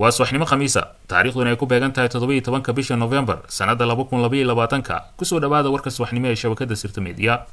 waa subaxnimo khamiisa taariikhduna ay ku beegan tahay toddoba iyo tobanka bisha novembar sannadda laba kun labaiyo labaatanka kusoo dhawaada warka subaxnimo ee shabakadda sirta mediya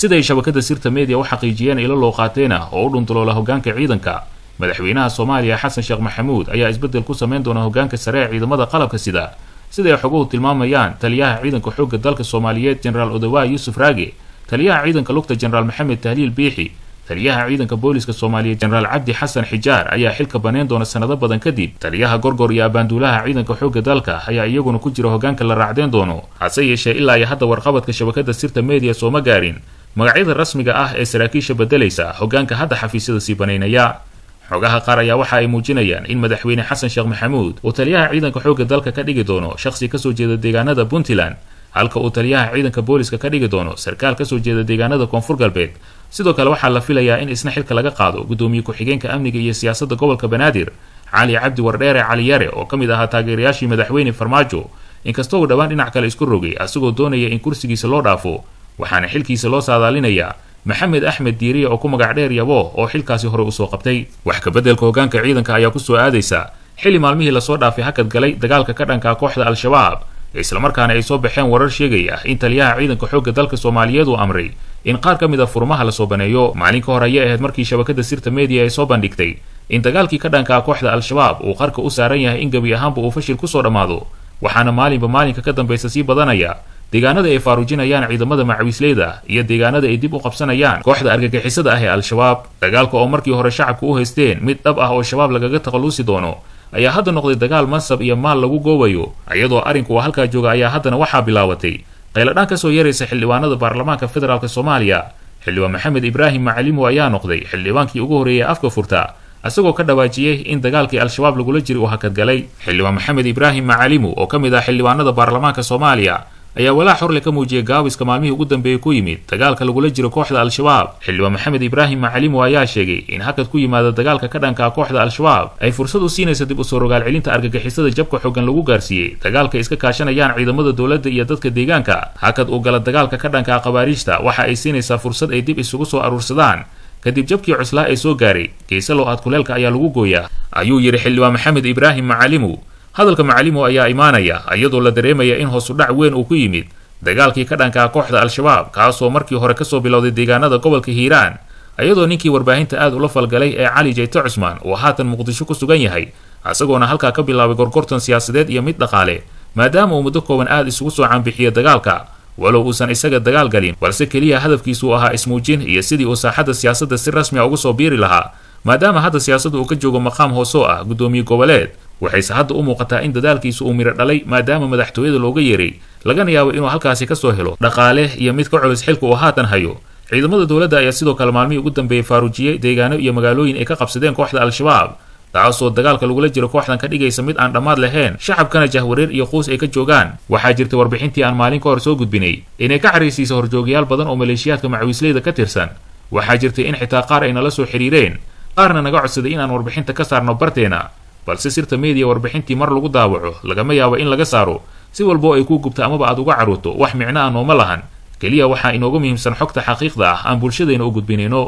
siday shabakadda sirta mediya u xaqiijiyeen ilo loo qaateena ah oo u dhuntuloola hoggaanka ciidanka madaxweynaha soomaaliya xasan sheekh maxamuud ayaa isbeddel ku samayn doona hoggaanka sare ee ciidamada qalabka sida sida siday xoguhu tilmaamayaan taliyaha ciidanka xoogga dalka soomaaliyeed jeneraal odowaa yuusuf raage taliyaha ciidanka lugta jeneraal maxamed tahliil biixi taliyaha ciidanka booliska soomaaliyeed jeneraal cabdi xasan xijaar ayaa xilka bannayn doona sannado badan kadib taliyaha gorgor iyo abaanduulaha ciidanka xoogga dalka ayaa iyaguna ku jira hoggaanka la raacdeen doono hase yeeshee ilaa iyo hadda warqabadka shabakadda sirta meediya sooma gaarin magacyada rasmiga ah ee saraakiisha beddelaysa hoggaanka hadda xafiisyada sii banaynaya xogaha qaar ayaa waxa ay muujinayaan in madaxweyne xasan sheekh maxamuud uu taliyaha ciidanka xoogga dalka ka dhigi doono shakhsi kasoo jeeda deegaanada puntland halka uu taliyaha ciidanka booliska ka dhigi doono sarkaal kasoo jeeda deegaanada koonfur galbeed sidoo kale waxaa la filayaa in isna xilka laga qaado gudoomiye ku-xigeenka amniga iyo siyaasadda gobolka banaadir cali cabdi wardheere cali yare oo ka mid ahaa taageerayaashii madaxweyne farmaajo inkastoo uu dhowaan dhinac kale isku rogay asigoo doonaya in kursigiisa loo dhaafo waxaana xilkiisa loo saadaalinayaa maxamed axmed diiriye oo ku magac dheer yabo oo xilkaasi horey usoo qabtay wax kabeddelka hoggaanka ciidanka ayaa ku soo aadaysa xili maalmihii lasoo dhaafay hakad galay dagaalka ka dhanka kooxda al-shabaab islamarkaana ay soo baxeen warar sheegaya ah in taliyaha ciidanka xoogga dalka soomaaliyeed uu amray in qaar ka mid a ah furmaha la soo baneeyo maalin ka hore ayay ahayd markii shabakadda sirta mediya ay soo bandhigtay in dagaalkii ka dhankaa kooxda al-shabaab uu qarka u saaran yahay in gebi ahaanba uu fashil kusoo dhammaado waxaana maalinba maalinka ka dambaysa sii badanaya deegaanada ay faaruujinayaan ciidamada macawiisleyda iyo deegaanada ay dib u qabsanayaan kooxda argagixisada ah ee al-shabaab dagaalka oo markii hore shacabku u haysteen mid dhab ah oo shabaab lagaga taqaluusi doono ayaa hadda noqday dagaal mansab iyo maal lagu goobayo iyadoo arrinku waa halkaa jooga ayaa haddana waxaa bilaabatay qayladhaan ka soo yeeraysa xildhibaanada baarlamaanka federaalk soomaaliya xildhibaan maxamed ibraahim macalimow ayaa noqday xildhibaankii ugu horreeyay afka furta isagoo ka dhawaajiyey in dagaalkii al-shabaab lagula jiray uu hakadgalay xildhibaan maxamed ibraahim macalimow oo ka mid ah xildhibaanada baarlamaanka soomaaliya ayaa walaac xorle ka muujiyay gaabiska maalmihii ugu dambeeyey ku yimid dagaalka lagula jiro kooxda al-shabaab xildhibaan maxamed ibraahim macalimu ayaa sheegay in hakad ku yimaada dagaalka ka dhankaa kooxda al-shabaab ay fursad u siinaysa dib u usoo rogaalcelinta argagixisada jabka xoogan lagu gaarsiiyey dagaalka iska kaashanayaan ciidamada dowladda iyo dadka deegaanka hakad uu gala dagaalka ka dhankaa kabaariijta waxa ay siinaysaa fursad ay dib isugu soo aruursadaan kadib jabkii cuslaa ee soo gaaray geesalow aad kuleelka ayaa lagu gooyaa ayuu yidhi xildhibaan maxamed ibraahim macalimu hadalka macalimo ayaa imaanaya iyadoo la dareemaya in hoosudhac weyn uu ku yimid dagaalkii ka dhankaa kooxda al-shabaab kaasoo markii hore ka soo bilowday deegaanada gobolka hiiraan iyadoo ninkii warbaahinta aad ula falgalay ee cali jayte cusmaan uu haatan muqdisho ku sugan yahay isagoona halkaa ka bilaabay gorgortan siyaasadeed iyo mid dhaqaale maadaama uu muddo kooban aad isugu soo caanbixiyey dagaalka walow uusan isaga dagaal galin balse keliya hadafkiisuu ahaa ismuujin iyo sidii uu saaxadda siyaasadda si rasmi a ah ugu soo biiri lahaa maadaama hadda siyaasadda uu ka joogo maqaam hoosoo ah guddoomiye goboleed waxayse hadda u muuqataa in dadaalkiisu uu miro dhalay maadaama madaxtooyada looga yeeray lagana yaabo inuu halkaasi ka soo helo dhaqaale iyo mid ka culus xilka uu haatan hayo ciidamada dowladda ayaa sidoo kale maalmihii ugu dambeeyey faaruujiyey deegaano iyo magaalooyin ay ka qabsadeen kooxda al-shabaab taasoo dagaalka lagula jiro kooxdan ka dhigaysa mid aan dhammaad lahayn shacabkana jahwareer iyo quus ay ka joogaan waxaa jirtay warbixintii aan maalin ka hor soo gudbinay inay ka xariirsiisa horjoogayaal badan oo maleeshiyaadka macawiisleyda ka tirsan waxaa jirtay in xitaa qaar ay nala soo xiriireen qaarna naga codsaday inaan warbixinta ka saarno barteena balse sirta meediya warbixintii mar lagu daawaco lagama yaabo in laga saaro si walboo ay kuu gubta amaba aad uga carruurto wax micno ah nooma lahan keliya waxaa inooga muhiimsan xogta xaqiiqda ah aan bulshadeena u gudbinayno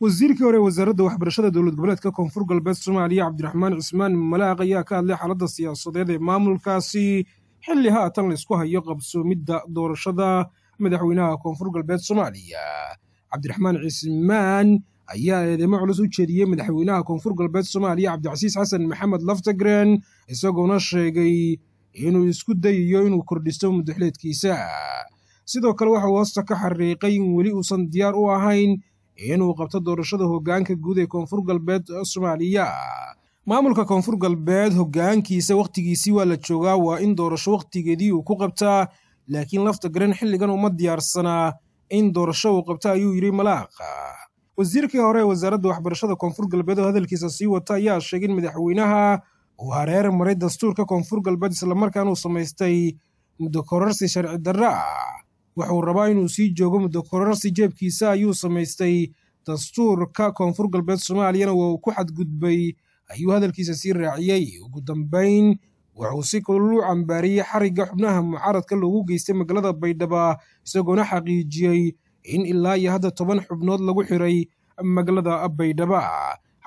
wasiirkii hore ee wasaaradda waxbarashada dowlad goboleedka koonfur galbeed soomaaliya cabdiraxmaan cismaan malaaq ayaa ka hadlay xaaladda siyaasadeed ee maamulkaasi xilli haatan laysku hayo qabsoomidda doorashada madaxweynaha koonfur galbeed soomaaliya cabdiraxmaan cismaan ayaa eedeemo culus u jeediyey madaxweynaha koonfur galbeed soomaaliya cabdicasiis xasan maxamed laftagren isagoona sheegay inuu isku dayayo inuu kordhisto mudaxleedkiisa sidoo kale waxauu hoosta ka xariiqay in weli uusan diyaar u ahayn inuu qabto doorashada hoggaanka guud ee koonfur galbeed soomaaliya maamulka koonfur galbeed hoggaankiisa wakhtigiisii waa la joogaa waa in doorasho wakhtigeedii uu ku qabtaa laakiin laftagren xilligan uma diyaarsanaa in doorasho uu qabta ayuu yidhi malaaqa wasiirkii hore ee wasaaradda waxbarashada koonfur galbeed oo hadalkiisa sii wata ayaa sheegay in madaxweynaha uu hareer maray dastuurka koonfur galbeed islamarkaana uu samaystay muddo kororsi sharci darro ah wuxuu rabaa inuu sii joogo muddo jeebkiisa ayuu samaystay dastuurka koonfur galbeed soomaaliyana waa uu ku xadgudbay ayuu hadalkiisa sii raaciyey ugu dambayn wuxuu si kulul u cambaariyey xarigga xubnaha mucaaradka loogu geystay magaalada baydhaba isagoona xaqiijiyey in ilaa iyo hadda toban xubnood lagu xiray magaalada baydhaba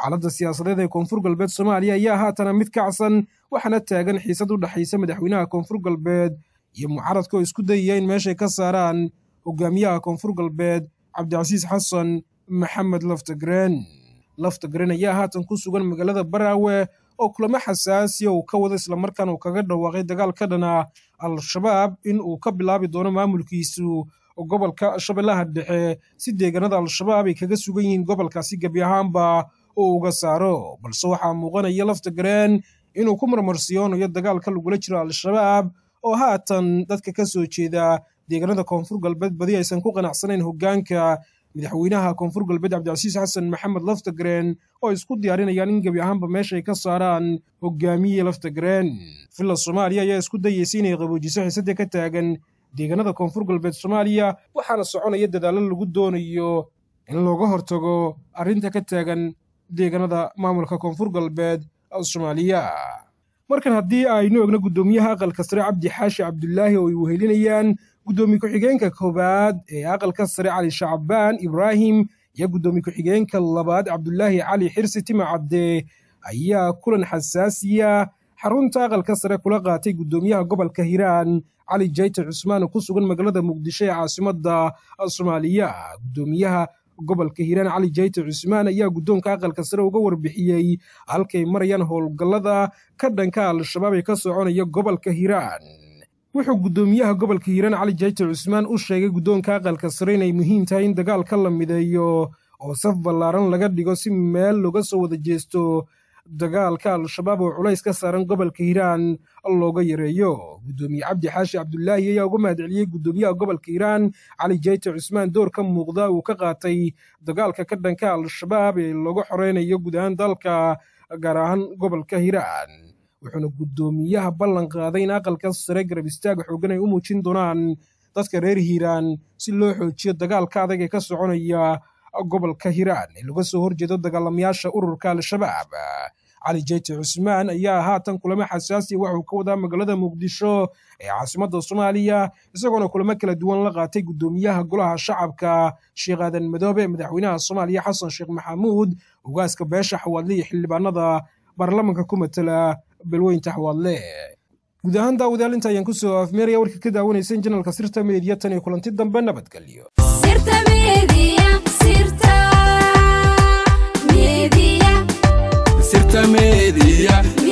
xaaladda siyaasadeed ee koonfur galbeed soomaaliya ayaa haatana mid kacsan waxaana taagan xiisad u dhexaysa madaxweynaha koonfur galbeed iyo mucaaradka oo isku dayaya in meeshay ka saaraan hogaamiyaha koonfur galbeed cabdicasiis xasan maxamed laftagreen laftagreen ayaa haatan ku sugan magaalada baraawe oo kulamo xasaasiya uu ka wada islamarkaan uu kaga dhawaaqay dagaal ka dhana al-shabaab in uu ka bilaabi doono maamulkiisu oo gobolka shabeellaha dhexe si deegaanada al-shabaab ay kaga sugan yihiin gobolkaasi gebi ahaanba uu uga saaro balse waxaa muuqanaya laftagareen inuu ku marmarsiyoonayo dagaalka lagula jiro al-shabaab oo haatan dadka ka soo jeeda deegaanada koonfur galbeed badi aysan ku qanacsanayn hoggaanka madaxweynaha koonfur galbeed cabdicasiis xasan maxamed laftagareen oo isku diyaarinayaan in gebi ahaanba meesha ay ka saaraan hogaamiye laftagareen villa soomaaliya ayaa isku dayeysay inay qaboojiso xiisadda ka taagan deegaanada koonfur galbeed soomaaliya waxaana soconaya dadaallo lagu doonayo in looga hortago arrinta ka taagan deegaanada maamulka koonfur galbeed soomaaliya markan haddii aynu egno guddoomiyaha aqalka sare cabdi xaashi cabdulaahi oo ay wehelinayaan guddoomiye ku-xigeenka koowaad ee aqalka sare cali shacbaan ibraahim iyo guddoomiye ku-xigeenka labaad cabdulaahi cali xirsi tima cabde ayaa kulan xasaasiya xarunta aqalka sare kula qaatay guddoomiyaha gobolka hiiraan cali jayte cusmaan oo ku sugan magaalada muqdisho ee caasimada soomaaliya guddoomiyaha gobolka hiiraan cali jayte cusmaan ayaa guddoonka aqalka sare uga warbixiyey halkay marayaan howlgallada ka dhanka al-shabaab ee ka soconaya gobolka hiiraan wuxuu guddoomiyaha gobolka hiiraan cali jayte cusmaan u sheegay guddoonka aqalka sare inay muhiim tahay in dagaal ka la mideeyo oo saf ballaaran laga dhigo si meel loga soo wada jeesto dagaalka al-shabaab oo culays ka saaran gobolka hiiraan looga yareeyo guddoomiye cabdi xaashi cabdulaahi ayaa uga mahad celiyey guddoomiyaha gobolka hiiraan cali jeyte cusmaan door ka muuqda uu ka qaatay dagaalka ka dhanka al-shabaab ee looga xoreynayo gudahaan dalka gaar ahaan gobolka hiiraan wuxuuna guddoomiyaha ballan qaaday in aqalka sare garab istaaga xooggan ay u muujin doonaan dadka reer hiiraan si loo xoojiyo dagaalka adag ee ka soconaya gobolka hiiraan ee laga soo horjeedo dagaalamayaasha ururka al-shabaab cali jeyti cusmaan ayaa haatan kulamo xasaasi waxuu ka wadaa magaalada muqdisho ee caasimadda soomaaliya isagoona kulamo kala duwan la qaatay guddoomiyaha golaha shacabka sheekh aadan madoobe madaxweynaha soomaaliya xasan sheekh maxamuud ugaaska beesha xawaadle iyo xildhibaanada baarlamanka ku matala balweynta xawaadle guud ahaan daawadaal ayaan ku soo afmeeraya warka ka daawanaysan janalka sirta meediya tan iyo kulanti dambe nabadgelyo media. Certamedia.